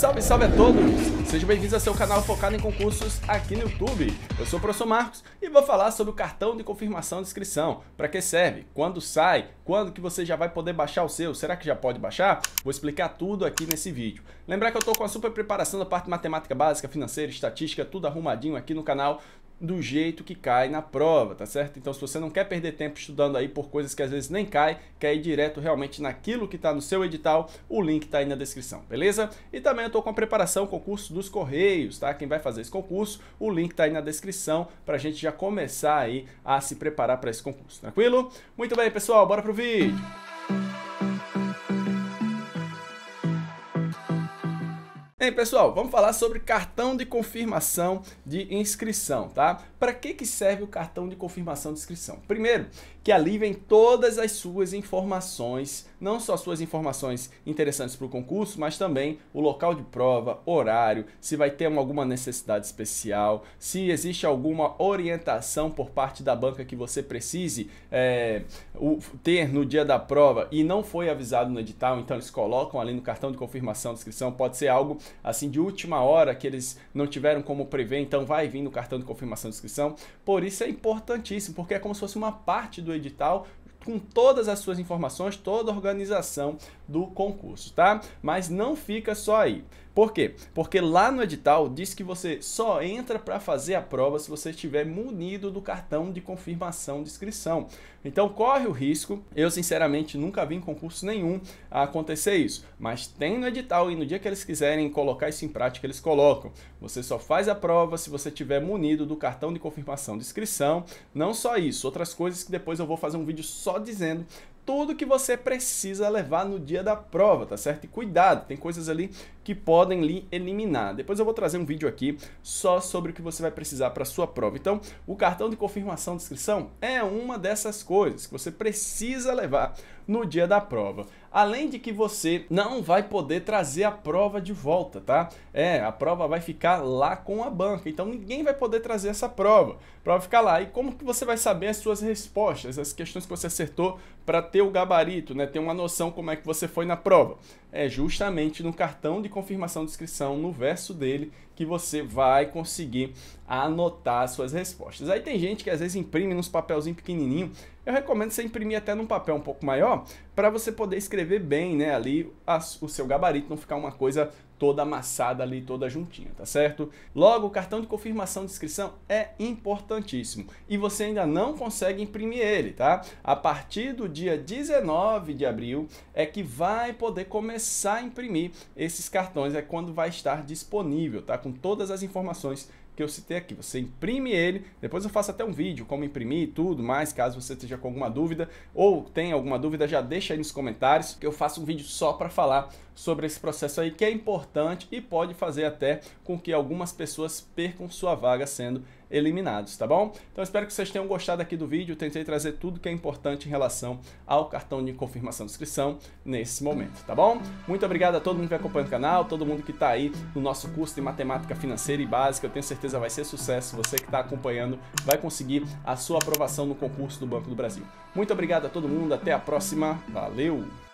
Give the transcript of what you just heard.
Salve, salve a todos! Sejam bem-vindos ao seu canal focado em concursos aqui no YouTube. Eu sou o professor Marcos e vou falar sobre o cartão de confirmação de inscrição. Para que serve? Quando sai? Quando que você já vai poder baixar o seu? Será que já pode baixar? Vou explicar tudo aqui nesse vídeo. Lembrar que eu estou com a super preparação da parte matemática básica, financeira, estatística, tudo arrumadinho aqui no canal do jeito que cai na prova, tá certo? Então, se você não quer perder tempo estudando aí por coisas que às vezes nem cai, quer ir direto realmente naquilo que está no seu edital, o link está aí na descrição, beleza? E também eu estou com a preparação, concurso dos Correios, tá? Quem vai fazer esse concurso, o link está aí na descrição para a gente já começar aí a se preparar para esse concurso, tranquilo? Muito bem, pessoal, bora pro vídeo! Hein, pessoal, vamos falar sobre cartão de confirmação de inscrição, tá? Para que, que serve o cartão de confirmação de inscrição? Primeiro, que ali vem todas as suas informações, não só suas informações interessantes para o concurso, mas também o local de prova, horário, se vai ter alguma necessidade especial, se existe alguma orientação por parte da banca que você precise é, ter no dia da prova e não foi avisado no edital, então eles colocam ali no cartão de confirmação de inscrição, pode ser algo assim de última hora que eles não tiveram como prever, então vai vir no cartão de confirmação de inscrição. Por isso é importantíssimo, porque é como se fosse uma parte do edital com todas as suas informações, toda a organização do concurso, tá? Mas não fica só aí. Por quê? Porque lá no edital diz que você só entra para fazer a prova se você estiver munido do cartão de confirmação de inscrição. Então corre o risco. Eu sinceramente nunca vi em concurso nenhum acontecer isso, mas tem no edital e no dia que eles quiserem colocar isso em prática, eles colocam. Você só faz a prova se você estiver munido do cartão de confirmação de inscrição. Não só isso, outras coisas que depois eu vou fazer um vídeo só dizendo tudo que você precisa levar no dia da prova, tá certo? E cuidado, tem coisas ali que podem lhe eliminar. Depois eu vou trazer um vídeo aqui só sobre o que você vai precisar para sua prova. Então, o cartão de confirmação de inscrição é uma dessas coisas que você precisa levar no dia da prova. Além de que você não vai poder trazer a prova de volta, tá? É, a prova vai ficar lá com a banca, então ninguém vai poder trazer essa prova. A prova ficar lá. E como que você vai saber as suas respostas, as questões que você acertou para ter o gabarito, né? Ter uma noção como é que você foi na prova? É justamente no cartão de confirmação confirmação de inscrição no verso dele que você vai conseguir anotar suas respostas. Aí tem gente que às vezes imprime nos papelzinho pequenininho. Eu recomendo você imprimir até num papel um pouco maior para você poder escrever bem, né, ali a, o seu gabarito, não ficar uma coisa toda amassada ali, toda juntinha, tá certo? Logo, o cartão de confirmação de inscrição é importantíssimo e você ainda não consegue imprimir ele, tá? A partir do dia 19 de abril é que vai poder começar a imprimir esses cartões, é quando vai estar disponível, tá? Com com todas as informações que eu citei aqui. Você imprime ele, depois eu faço até um vídeo como imprimir e tudo mais, caso você esteja com alguma dúvida ou tenha alguma dúvida, já deixa aí nos comentários que eu faço um vídeo só para falar sobre esse processo aí que é importante e pode fazer até com que algumas pessoas percam sua vaga sendo eliminados, tá bom? Então espero que vocês tenham gostado aqui do vídeo, tentei trazer tudo que é importante em relação ao cartão de confirmação de inscrição nesse momento, tá bom? Muito obrigado a todo mundo que acompanha o canal, todo mundo que está aí no nosso curso de matemática financeira e básica, eu tenho certeza vai ser sucesso, você que está acompanhando vai conseguir a sua aprovação no concurso do Banco do Brasil. Muito obrigado a todo mundo, até a próxima, valeu!